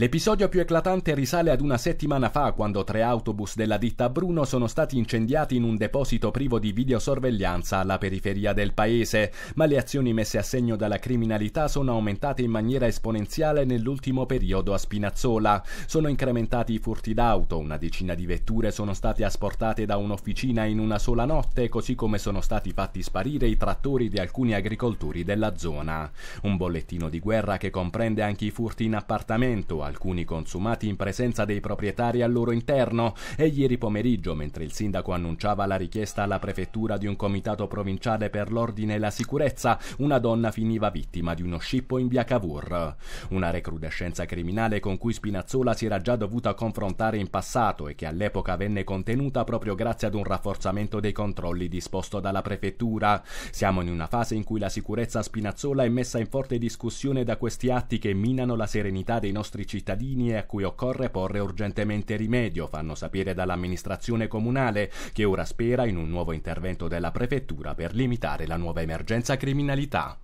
L'episodio più eclatante risale ad una settimana fa, quando tre autobus della ditta Bruno sono stati incendiati in un deposito privo di videosorveglianza alla periferia del paese, ma le azioni messe a segno dalla criminalità sono aumentate in maniera esponenziale nell'ultimo periodo a Spinazzola. Sono incrementati i furti d'auto, una decina di vetture sono state asportate da un'officina in una sola notte, così come sono stati fatti sparire i trattori di alcuni agricoltori della zona. Un bollettino di guerra che comprende anche i furti in appartamento, alcuni consumati in presenza dei proprietari al loro interno, e ieri pomeriggio, mentre il sindaco annunciava la richiesta alla prefettura di un comitato provinciale per l'ordine e la sicurezza, una donna finiva vittima di uno scippo in via Cavour. Una recrudescenza criminale con cui Spinazzola si era già dovuta confrontare in passato e che all'epoca venne contenuta proprio grazie ad un rafforzamento dei controlli disposto dalla prefettura. Siamo in una fase in cui la sicurezza a Spinazzola è messa in forte discussione da questi atti che minano la serenità dei nostri cittadini cittadini e a cui occorre porre urgentemente rimedio, fanno sapere dall'amministrazione comunale, che ora spera in un nuovo intervento della prefettura per limitare la nuova emergenza criminalità.